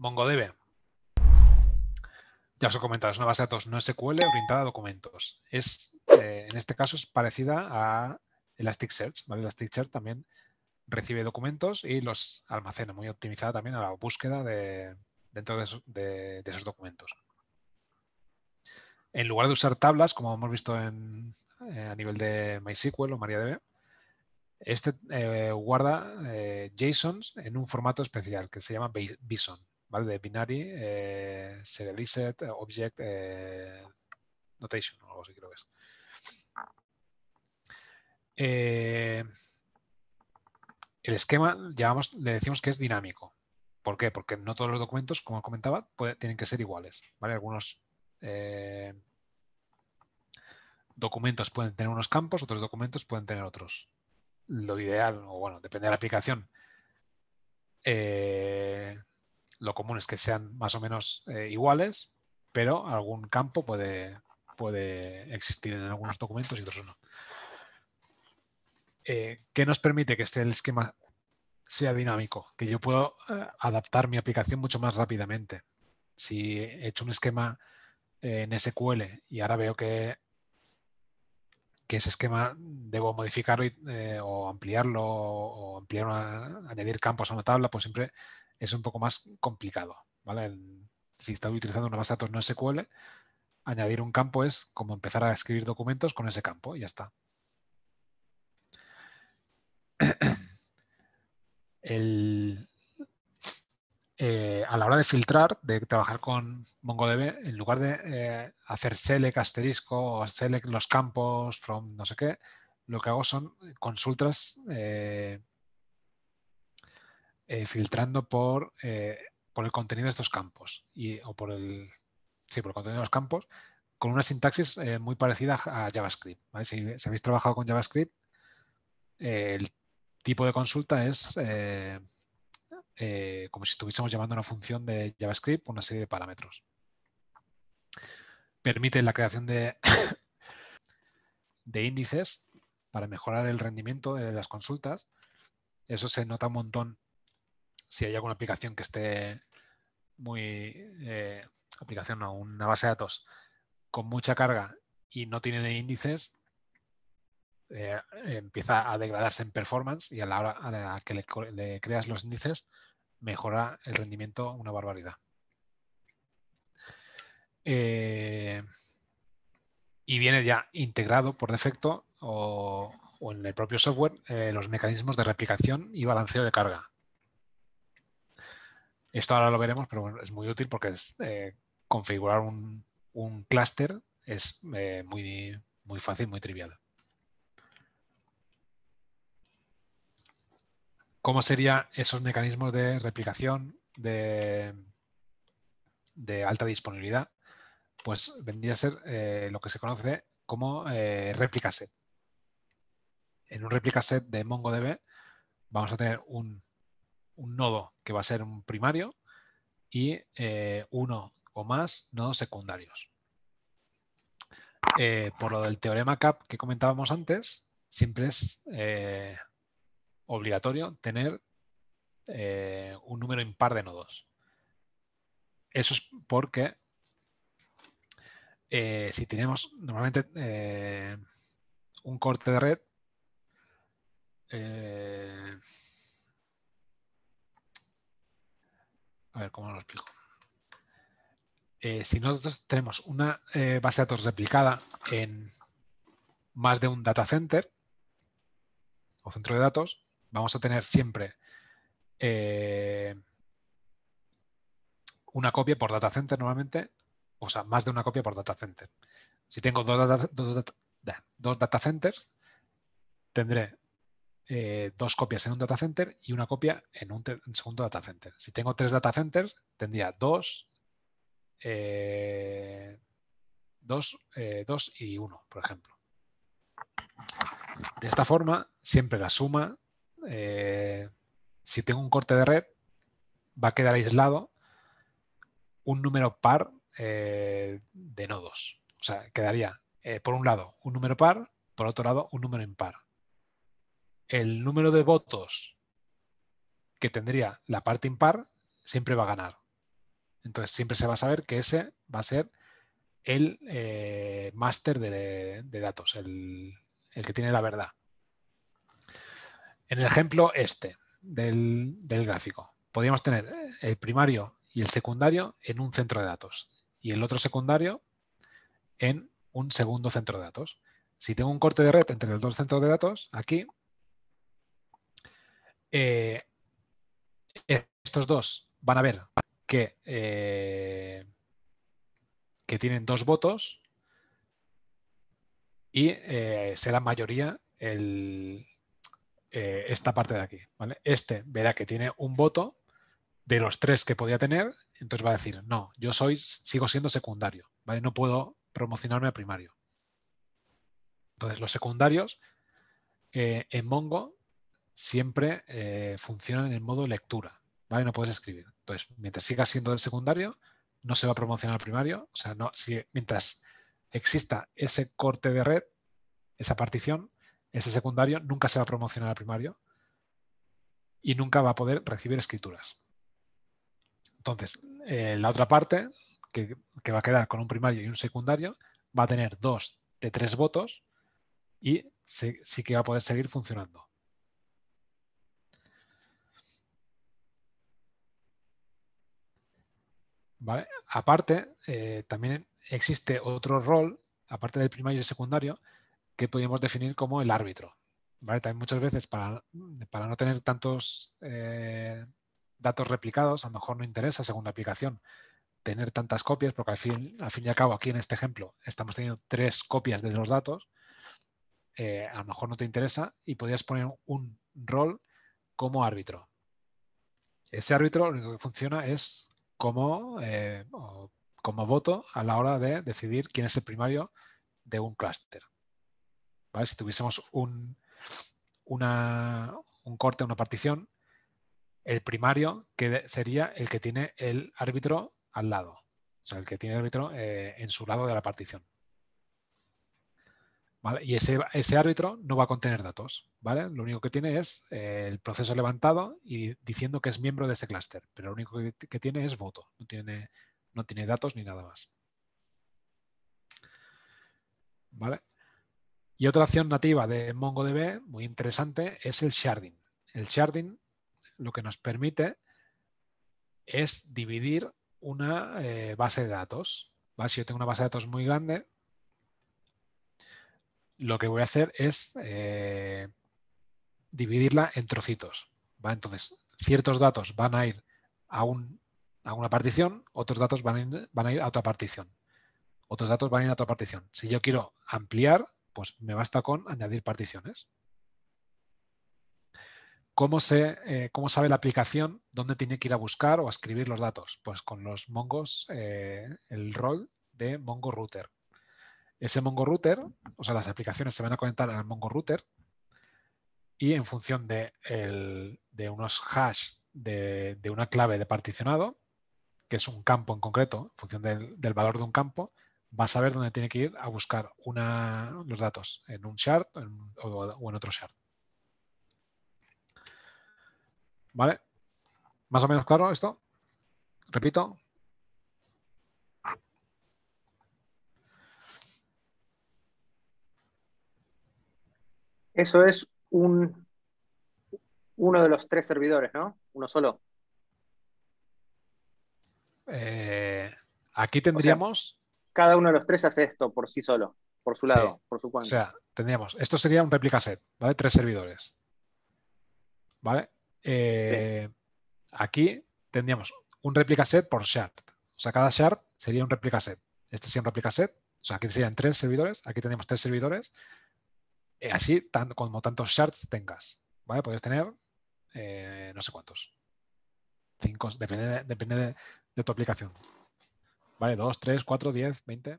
MongoDB. Ya os he comentado, es una base de datos no SQL orientada a documentos. Es, eh, en este caso es parecida a Elasticsearch. ¿vale? Elasticsearch también recibe documentos y los almacena, muy optimizada también a la búsqueda dentro de, esos documentos. En lugar de usar tablas, como hemos visto eh, a nivel de MySQL o MariaDB, este eh, guarda JSONs en un formato especial que se llama BISON. ¿vale? De binary, eh, serialized eh, object eh, notation, o algo así creo que es. ves. Eh, el esquema, llamamos, le decimos que es dinámico. ¿Por qué? Porque no todos los documentos, como comentaba, tienen que ser iguales. ¿vale? Algunos documentos pueden tener unos campos, otros documentos pueden tener otros. Lo ideal, o bueno, depende de la aplicación, eh, lo común es que sean más o menos eh, iguales, pero algún campo puede, puede existir en algunos documentos y otros no. Eh, ¿Qué nos permite que este esquema sea dinámico? Que yo puedo eh, adaptar mi aplicación mucho más rápidamente. Si he hecho un esquema en SQL y ahora veo que, que ese esquema debo modificarlo o ampliarlo o añadir campos a una tabla, pues siempre es un poco más complicado. ¿vale? si estás utilizando una base de datos no SQL, añadir un campo es como empezar a escribir documentos con ese campo y ya está. Eh, a la hora de filtrar, de trabajar con MongoDB, en lugar de eh, hacer select asterisco o select los campos from no sé qué, lo que hago son consultas eh, eh, filtrando eh, por, el contenido de estos campos y, o por el, sí, por el contenido de los campos con una sintaxis eh, muy parecida a JavaScript. Si, habéis trabajado con JavaScript, el tipo de consulta es como si estuviésemos llamando a una función de JavaScript una serie de parámetros. Permite la creación de, de índices para mejorar el rendimiento de las consultas. Eso se nota un montón si hay alguna aplicación que esté muy, eh, aplicación no, una base de datos con mucha carga y no tiene índices, eh, empieza a degradarse en performance y a la hora que le, creas los índices mejora el rendimiento una barbaridad. Eh, y viene ya integrado por defecto o, en el propio software los mecanismos de replicación y balanceo de carga. Esto ahora lo veremos, pero es muy útil porque es, eh, configurar un, clúster es eh, muy, muy fácil, muy trivial. ¿Cómo serían esos mecanismos de replicación de, de alta disponibilidad? Pues vendría a ser eh, lo que se conoce como eh, set. En un replica set de MongoDB vamos a tener un un nodo que va a ser un primario y eh, uno o más nodos secundarios. Eh, por lo del teorema CAP que comentábamos antes, siempre es eh, obligatorio tener un número impar de nodos. Eso es porque si tenemos normalmente un corte de red, A ver, ¿cómo lo explico? Eh, si nosotros tenemos una eh, base de datos replicada en más de un data center o centro de datos, vamos a tener siempre eh, una copia por data center normalmente, o sea, más de una copia por data center. Si tengo dos data centers, tendré eh, dos copias en un data center y una copia en un, segundo data center. Si tengo tres data centers, tendría dos, eh, dos, eh, dos y uno, por ejemplo. De esta forma, siempre la suma, si tengo un corte de red, va a quedar aislado un número par de nodos. O sea, quedaría, por un lado, un número par, por otro lado, un número impar el número de votos que tendría la parte impar siempre va a ganar. Entonces siempre se va a saber que ese va a ser el eh, máster de, datos, el, que tiene la verdad. En el ejemplo este del, del gráfico, podríamos tener el primario y el secundario en un centro de datos y el otro secundario en un segundo centro de datos. Si tengo un corte de red entre los dos centros de datos, aquí eh, estos dos van a ver que, eh, que tienen dos votos y eh, será mayoría el, esta parte de aquí. Este verá que tiene un voto de los tres que podía tener, entonces va a decir, no, yo soy, sigo siendo secundario, No puedo promocionarme a primario. Entonces, los secundarios en Mongo siempre eh, funcionan en el modo lectura, ¿vale? No puedes escribir. Entonces, mientras siga siendo del secundario, no se va a promocionar al primario. O sea, no, mientras exista ese corte de red, esa partición, ese secundario nunca se va a promocionar al primario y nunca va a poder recibir escrituras. Entonces, eh, la otra parte, que, va a quedar con un primario y un secundario, va a tener dos de tres votos y sí que va a poder seguir funcionando. Aparte, eh, también existe otro rol, aparte del primario y el secundario, que podríamos definir como el árbitro. También muchas veces para, para no tener tantos eh, datos replicados, a lo mejor no interesa, según la aplicación, tener tantas copias, porque al fin, y al cabo aquí en este ejemplo estamos teniendo tres copias de los datos, eh, a lo mejor no te interesa y podrías poner un rol como árbitro. Ese árbitro lo único que funciona es como, eh, como voto a la hora de decidir quién es el primario de un clúster. Si tuviésemos un, un corte, una partición, el primario que sería el que tiene el árbitro al lado, o sea, el que tiene el árbitro eh, en su lado de la partición. Y ese, ese, árbitro no va a contener datos, ¿vale? Lo único que tiene es eh, el proceso levantado y diciendo que es miembro de ese clúster, pero lo único que, tiene es voto, no tiene, no tiene datos ni nada más. ¿Vale? Y otra acción nativa de MongoDB, muy interesante, es el sharding. El sharding lo que nos permite es dividir una eh, base de datos. Si yo tengo una base de datos muy grande, lo que voy a hacer es eh, dividirla en trocitos. ¿va? Entonces, ciertos datos van a ir a, una partición, otros datos van a, ir, a, otra partición. Otros datos van a ir a otra partición. Si yo quiero ampliar, pues me basta con añadir particiones. ¿Cómo, se, eh, sabe la aplicación dónde tiene que ir a buscar o a escribir los datos? Pues con los mongos, eh, el rol de mongo router ese Mongo Router, o sea, las aplicaciones se van a conectar al Mongo Router y en función de, unos hash de, una clave de particionado, que es un campo en concreto, en función del, valor de un campo, va a saber dónde tiene que ir a buscar los datos, en un shard o en otro shard. ¿Vale? ¿Más o menos claro esto? Repito, Eso es un, uno de los tres servidores, ¿no? Uno solo. Eh, aquí tendríamos... cada uno de los tres hace esto por sí solo, por su lado, por su cuenta. O sea, tendríamos... Esto sería un replica set, ¿vale? Tres servidores. ¿Vale? Eh, aquí tendríamos un replica set por shard. O sea, cada shard sería un replica set. Este sería un replica set. O sea, aquí serían tres servidores. Aquí tenemos tres servidores eh, así tanto, como tantos shards tengas. ¿Vale? Puedes tener eh, no sé cuántos. Cinco, depende, de tu aplicación. ¿Vale? Dos, tres, cuatro, diez, veinte.